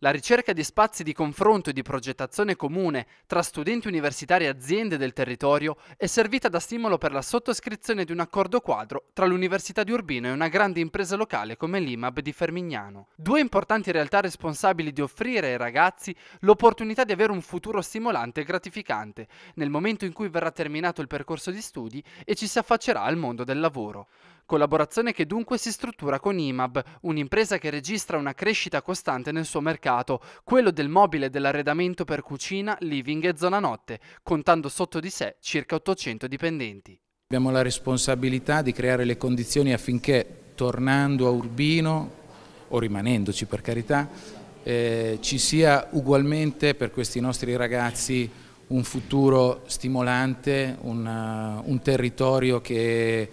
La ricerca di spazi di confronto e di progettazione comune tra studenti universitari e aziende del territorio è servita da stimolo per la sottoscrizione di un accordo quadro tra l'Università di Urbino e una grande impresa locale come l'IMAB di Fermignano. Due importanti realtà responsabili di offrire ai ragazzi l'opportunità di avere un futuro stimolante e gratificante nel momento in cui verrà terminato il percorso di studi e ci si affaccerà al mondo del lavoro collaborazione che dunque si struttura con IMAB, un'impresa che registra una crescita costante nel suo mercato, quello del mobile e dell'arredamento per cucina, living e zona notte, contando sotto di sé circa 800 dipendenti. Abbiamo la responsabilità di creare le condizioni affinché tornando a Urbino, o rimanendoci per carità, eh, ci sia ugualmente per questi nostri ragazzi un futuro stimolante, un, eh, un territorio che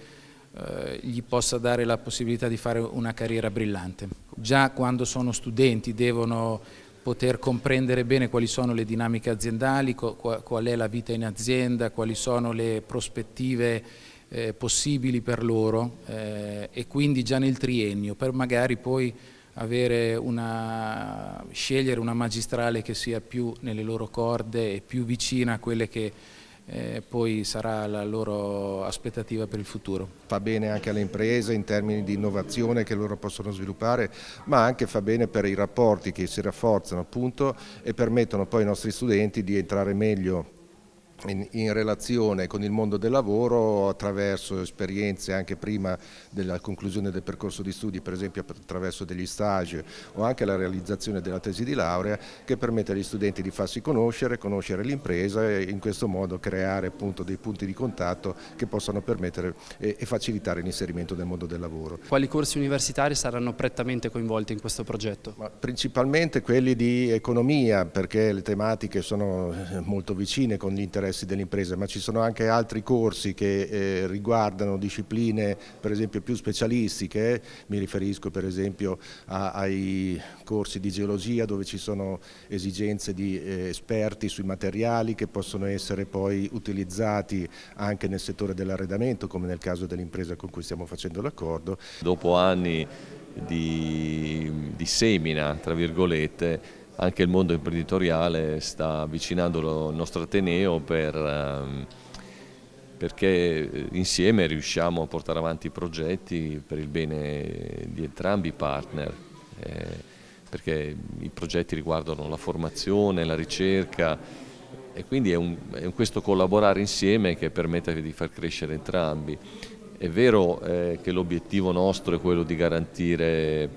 eh, gli possa dare la possibilità di fare una carriera brillante. Già quando sono studenti devono poter comprendere bene quali sono le dinamiche aziendali, qual è la vita in azienda, quali sono le prospettive eh, possibili per loro eh, e quindi già nel triennio per magari poi una, scegliere una magistrale che sia più nelle loro corde e più vicina a quelle che eh, poi sarà la loro aspettativa per il futuro. Fa bene anche alle imprese in termini di innovazione che loro possono sviluppare, ma anche fa bene per i rapporti che si rafforzano appunto e permettono poi ai nostri studenti di entrare meglio in, in, relazione con il mondo del lavoro attraverso esperienze anche prima della conclusione del percorso di studi, per esempio attraverso degli stage o anche la realizzazione della tesi di laurea che permette agli studenti di farsi conoscere, conoscere l'impresa e in questo modo creare appunto dei punti di contatto che possano permettere e, e facilitare l'inserimento nel mondo del lavoro. Quali corsi universitari saranno prettamente coinvolti in questo progetto? Ma principalmente quelli di economia perché le tematiche sono molto vicine con gli interessi interessi dell'impresa, ma ci sono anche altri corsi che eh, riguardano discipline per esempio più specialistiche, mi riferisco per esempio a, ai corsi di geologia dove ci sono esigenze di eh, esperti sui materiali che possono essere poi utilizzati anche nel settore dell'arredamento come nel caso dell'impresa con cui stiamo facendo l'accordo. Dopo anni di, di semina, tra virgolette, anche il mondo imprenditoriale sta avvicinando il nostro Ateneo per, ehm, perché eh, insieme riusciamo a portare avanti i progetti per il bene di entrambi i partner, eh, perché i progetti riguardano la formazione, la ricerca e quindi è, un, è questo collaborare insieme che permette di far crescere entrambi. È vero eh, che l'obiettivo nostro è quello di garantire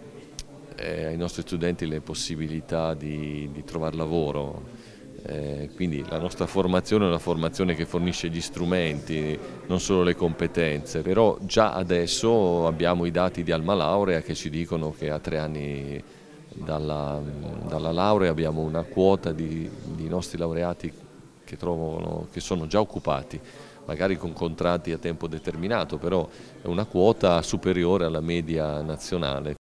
eh, ai nostri studenti le possibilità di, di trovare lavoro. Eh, quindi la nostra formazione è una formazione che fornisce gli strumenti, non solo le competenze, però già adesso abbiamo i dati di Alma Laurea che ci dicono che a tre anni dalla, dalla laurea abbiamo una quota di, di nostri laureati che, trovano, che sono già occupati magari con contratti a tempo determinato, però è una quota superiore alla media nazionale.